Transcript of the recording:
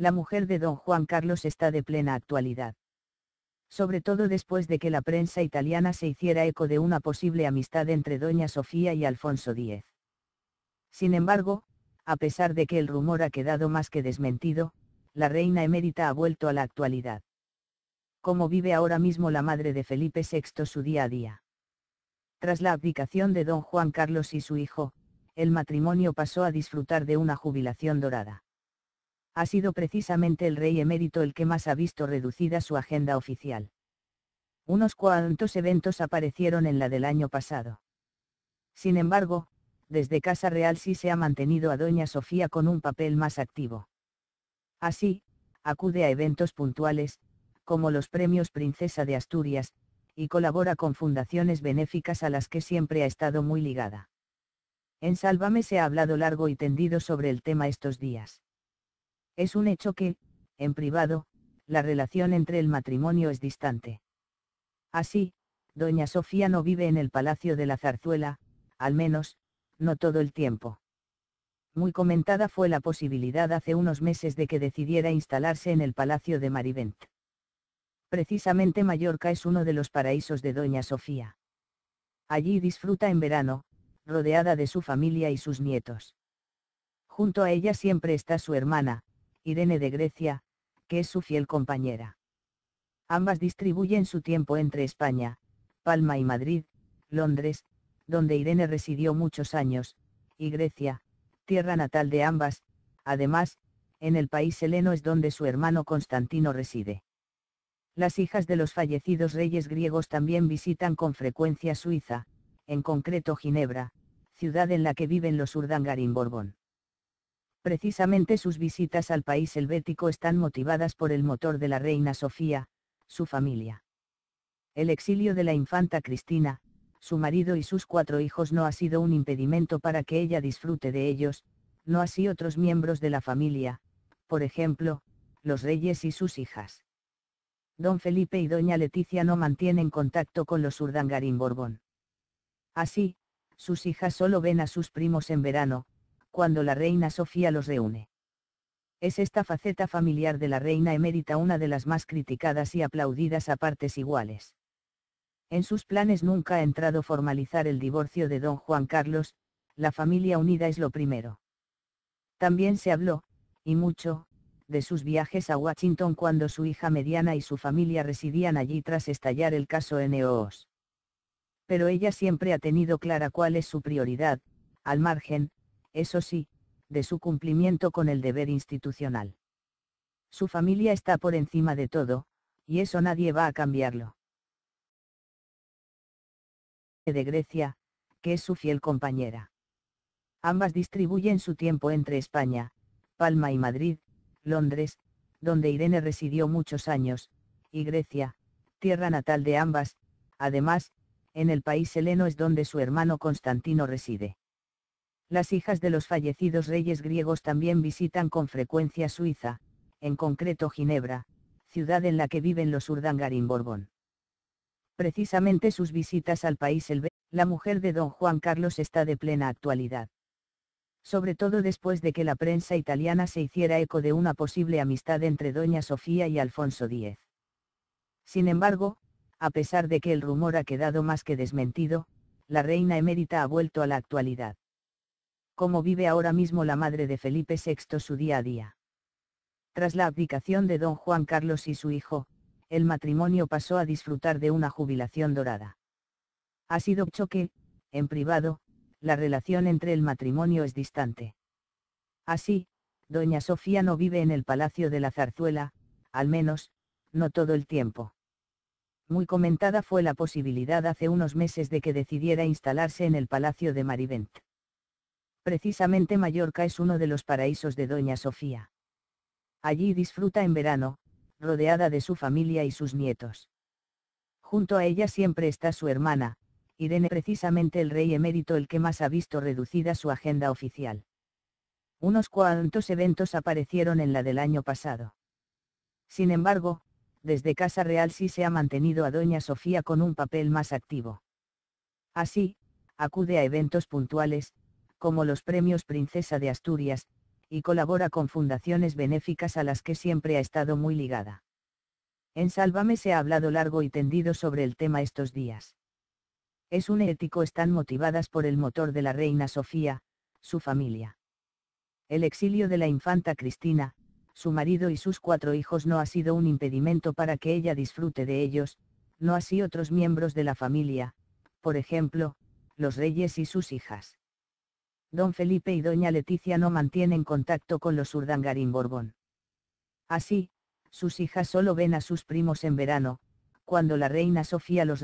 la mujer de don Juan Carlos está de plena actualidad. Sobre todo después de que la prensa italiana se hiciera eco de una posible amistad entre doña Sofía y Alfonso X. Sin embargo, a pesar de que el rumor ha quedado más que desmentido, la reina emérita ha vuelto a la actualidad. Como vive ahora mismo la madre de Felipe VI su día a día? Tras la abdicación de don Juan Carlos y su hijo, el matrimonio pasó a disfrutar de una jubilación dorada ha sido precisamente el rey emérito el que más ha visto reducida su agenda oficial. Unos cuantos eventos aparecieron en la del año pasado. Sin embargo, desde Casa Real sí se ha mantenido a Doña Sofía con un papel más activo. Así, acude a eventos puntuales, como los premios Princesa de Asturias, y colabora con fundaciones benéficas a las que siempre ha estado muy ligada. En Sálvame se ha hablado largo y tendido sobre el tema estos días. Es un hecho que, en privado, la relación entre el matrimonio es distante. Así, doña Sofía no vive en el Palacio de la Zarzuela, al menos, no todo el tiempo. Muy comentada fue la posibilidad hace unos meses de que decidiera instalarse en el Palacio de Marivent. Precisamente Mallorca es uno de los paraísos de doña Sofía. Allí disfruta en verano, rodeada de su familia y sus nietos. Junto a ella siempre está su hermana, Irene de Grecia, que es su fiel compañera. Ambas distribuyen su tiempo entre España, Palma y Madrid, Londres, donde Irene residió muchos años, y Grecia, tierra natal de ambas, además, en el país heleno es donde su hermano Constantino reside. Las hijas de los fallecidos reyes griegos también visitan con frecuencia Suiza, en concreto Ginebra, ciudad en la que viven los Urdangarín Borbón. Precisamente sus visitas al país helvético están motivadas por el motor de la reina Sofía, su familia. El exilio de la infanta Cristina, su marido y sus cuatro hijos no ha sido un impedimento para que ella disfrute de ellos, no así otros miembros de la familia, por ejemplo, los reyes y sus hijas. Don Felipe y doña Leticia no mantienen contacto con los Urdangarín Borbón. Así, sus hijas solo ven a sus primos en verano, cuando la reina Sofía los reúne. Es esta faceta familiar de la reina emérita una de las más criticadas y aplaudidas a partes iguales. En sus planes nunca ha entrado formalizar el divorcio de don Juan Carlos, la familia unida es lo primero. También se habló, y mucho, de sus viajes a Washington cuando su hija mediana y su familia residían allí tras estallar el caso NOOS. Pero ella siempre ha tenido clara cuál es su prioridad, al margen, eso sí, de su cumplimiento con el deber institucional. Su familia está por encima de todo, y eso nadie va a cambiarlo. De Grecia, que es su fiel compañera. Ambas distribuyen su tiempo entre España, Palma y Madrid, Londres, donde Irene residió muchos años, y Grecia, tierra natal de ambas, además, en el país heleno es donde su hermano Constantino reside. Las hijas de los fallecidos reyes griegos también visitan con frecuencia Suiza, en concreto Ginebra, ciudad en la que viven los Urdangarín Borbón. Precisamente sus visitas al país el la mujer de don Juan Carlos está de plena actualidad. Sobre todo después de que la prensa italiana se hiciera eco de una posible amistad entre doña Sofía y Alfonso X. Sin embargo, a pesar de que el rumor ha quedado más que desmentido, la reina emérita ha vuelto a la actualidad cómo vive ahora mismo la madre de Felipe VI su día a día. Tras la abdicación de don Juan Carlos y su hijo, el matrimonio pasó a disfrutar de una jubilación dorada. Ha sido choque, en privado, la relación entre el matrimonio es distante. Así, doña Sofía no vive en el Palacio de la Zarzuela, al menos, no todo el tiempo. Muy comentada fue la posibilidad hace unos meses de que decidiera instalarse en el Palacio de Marivent. Precisamente Mallorca es uno de los paraísos de Doña Sofía. Allí disfruta en verano, rodeada de su familia y sus nietos. Junto a ella siempre está su hermana, Irene precisamente el rey emérito el que más ha visto reducida su agenda oficial. Unos cuantos eventos aparecieron en la del año pasado. Sin embargo, desde Casa Real sí se ha mantenido a Doña Sofía con un papel más activo. Así, acude a eventos puntuales, como los premios Princesa de Asturias, y colabora con fundaciones benéficas a las que siempre ha estado muy ligada. En Sálvame se ha hablado largo y tendido sobre el tema estos días. Es un ético están motivadas por el motor de la reina Sofía, su familia. El exilio de la infanta Cristina, su marido y sus cuatro hijos no ha sido un impedimento para que ella disfrute de ellos, no así otros miembros de la familia, por ejemplo, los reyes y sus hijas don Felipe y doña Leticia no mantienen contacto con los Urdangarín Borbón. Así, sus hijas solo ven a sus primos en verano, cuando la reina Sofía los